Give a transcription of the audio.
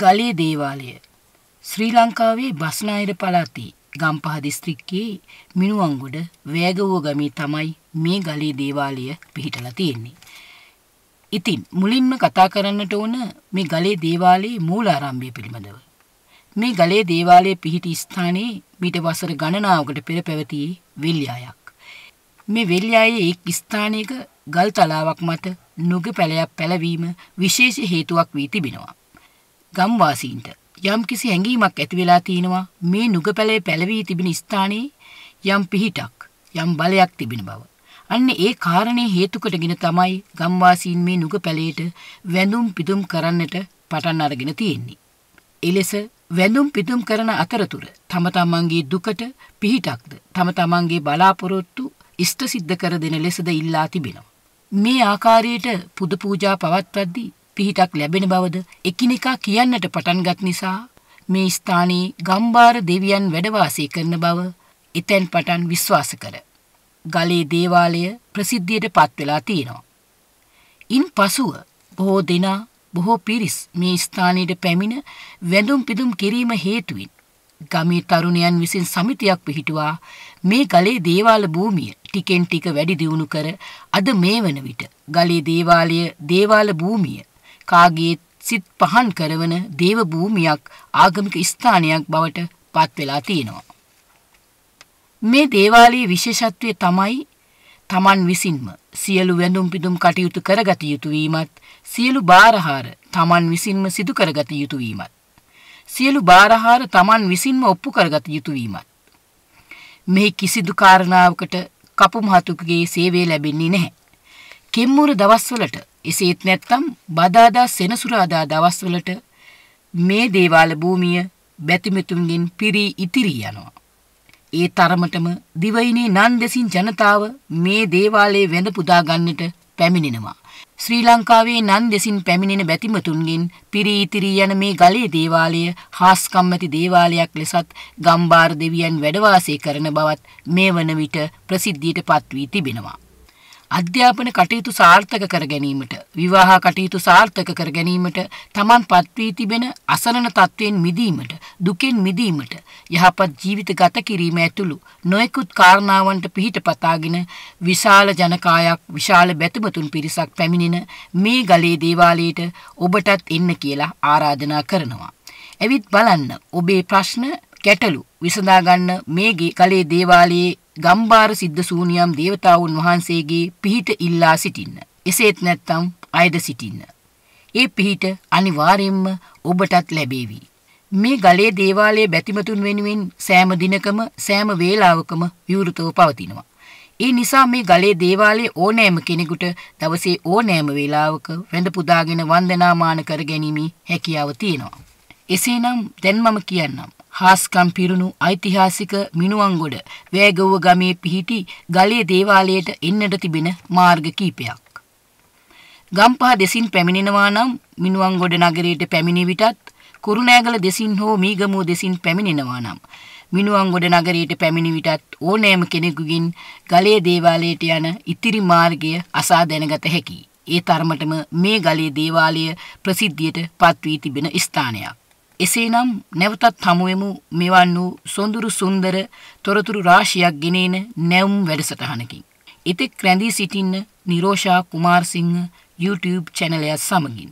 ගලේ දේවාලය ශ්‍රී ලංකාවේ බස්නාහිර පළාතේ ගම්පහ දිස්ත්‍රික්කයේ මිනුවන්ගොඩ වෑගවුව ගමේ තමයි මේ ගලේ දේවාලය පිහිටලා තියෙන්නේ. ඉතින් මුලින්ම කතා කරන්නට ඕන මේ ගලේ දේවාලයේ මූලාරම්භය පිළිබඳව. මේ ගලේ දේවාලයේ පිහිටි ස්ථානයේ මීට වසර ගණනාවකට පෙර පැවතියේ වෙල්යායක්. මේ වෙල්යායේ එක් ස්ථානයක ගල් තලාවක් මත නුග පැලයක් පැලවීම විශේෂ හේතුවක් වී තිබෙනවා. ගම්වාසීන්ට යම්කිසි හැඟීමක් ඇති වෙලා තියෙනවා මේ නුගපැලේ පැලවී තිබෙන ස්ථානයේ යම් පිහිටක් යම් බලයක් තිබෙන බව. අන්න ඒ කාරණේ හේතු කොටගෙන තමයි ගම්වාසීන් මේ නුගපැලේට වැඳුම් පිදුම් කරන්නට පටන් අරගෙන තියෙන්නේ. එලෙස වැඳුම් පිදුම් කරන අතරතුර තම තමන්ගේ දුකට පිහිටක්ද තම තමන්ගේ බලාපොරොත්තු ඉෂ්ට සිද්ධ කර දෙන ලෙසද ඉල්ලා තිබෙනවා. මේ ආකාරයට පුද පූජා පවත්වද්දී පිහිටක් ලැබෙන බවද එකිනෙකා කියන්නට පටන්ගත් නිසා මේ ස්ථානයේ ගම්බාර දෙවියන් වැඩවාසය කරන බව එතැන් පටන් විශ්වාස කර. ගලේ දේවාලය ප්‍රසිද්ධියට පත්වෙලා තියෙනවා. ඉන් පසුව බොහෝ දෙනා බොහෝ පිරිස් මේ ස්ථානයට පැමිණ වැඳුම් පිදුම් කිරීම හේතුවින්. ගමේ තරුණයන් විසින් සමිතියක් පිහිටුවා මේ ගලේ දේවාල භූමිය ටිකෙන් ටික වැඩි දියුණු කර අද මේ වන විට ගලේ දේවාලය දේවාල භූමිය කාගේ සිත් පහන් කරවන දේව භූමියක් ආගමික ස්ථානයක් බවට පත් වෙලා තියෙනවා. මේ දේවාලයේ විශේෂත්වය තමයි Taman විසින්ම සියලු වැඳුම් පිදුම් කටයුතු කරගත යුතු වීමත් සියලු බාරහාර Taman විසින්ම සිදු කරගත යුතු වීමත් සියලු බාරහාර Taman විසින්ම ඔප්පු කරගත යුතු වීමත් මේ කිසිදු කාරණාවකට කපු මහතුකගේ සේවය ලැබෙන්නේ නැහැ. කෙම්මුර දවස්වලට එසේත් නැත්නම් බදාදා සෙනසුරාදා දවස්වලට මේ දේවාල භූමිය බැතිමතුන්ගෙන් පිරී ඉතිරී යනවා. ඒ තරමටම දිවයිනේ නන්දෙසින් ජනතාව මේ දේවාලයේ වැඳ පුදා ගන්නට පැමිණෙනවා. ශ්‍රී ලංකාවේ නන්දෙසින් පැමිණෙන බැතිමතුන්ගෙන් පිරී ඉතිරී යන මේ ගලේ දේවාලය හාස්කම්මැති දේවාලයක් ලෙසත් ගම්බාර දෙවියන් වැඩවාසය කරන බවත් මේ වන විට ප්‍රසිද්ධියට පත් වී තිබෙනවා. අධ්‍යාපන කටයුතු සාර්ථක කර ගැනීමට විවාහ කටයුතු සාර්ථක කර ගැනීමට තමන් පත්වී තිබෙන අසරණ තත්ත්වයෙන් මිදීමට දුකෙන් මිදීමට යහපත් ජීවිත ගත කිරීම ඇතුළු නොයෙකුත් කාරණාවන්ට පිහිට පතාගෙන විශාල ජනකායක් විශාල බැතිමතුන් පිරිසක් පැමිණෙන මේ ගලේ දේවාලයට ඔබටත් එන්න කියලා ආරාධනා කරනවා. ඇවිත් බලන්න ඔබේ ප්‍රශ්න ගැටලු විසඳාගන්න මේ කලේ දේවාලයේ ගම්බාර සිද්ධ සූනියම් දේවතාවුන් වහන්සේගේ පිහිට ඉල්ලා සිටින්න. එසේත් නැත්තම් අයද සිටින්න. ඒ පිහිට අනිවාර්යෙන්ම ඔබටත් ලැබේවි. මේ ගලේ දේවාලයේ බැතිමතුන් වෙනුවෙන් සෑම දිනකම සෑම වේලාවකම විවෘතව පවතිනවා. ඒ නිසා මේ ගලේ දේවාලයේ ඕනෑම කෙනෙකුට දවසේ ඕනෑම වේලාවක වැඳ පුදාගෙන වන්දනාමාන කර ගැනීමේ හැකියාව තියෙනවා. එසේනම් දැන් මම කියන්නම්. හාස්කම් පිරුණු ඓතිහාසික මිනුවන්ගොඩ වැෑගව්ව ගමේ පිහිටි ගලේ දේවාලයට එන්නට තිබෙන මාර්ග කීපයක්. ගම්පහ දෙසින් පැමිණෙනවා නම් මිනුවන්ගොඩ නගරයට පැමිණි විටත් කුරුණෑගල දෙසින් හෝ මීගමුව දෙසින් පැමිණෙනවා නම් මිනුවන්ගොඩ නගරයට පැමිණි විටත් ඕනෑම කෙනෙකුගින් ගලේ දේවාලයට යන ඉතිරි මාර්ගය අසා දැනගත හැකි. ඒ තරමටම මේ ගලේ දේවාලය ප්‍රසිද්ධියට පත්වී තිබෙන ස්ථානයක්. එසේනම් නැවතත් හමුවෙමු මෙවන් වූ සොඳුරු සුන්දර තොරතුරු රාශියක් ගෙනේන නැවුම් වැඩසටහනකින්. එතෙක් රැඳී සිටින්න නිරෝෂා කුමාර්සිංහ YouTube චැනලයත් සමගින්.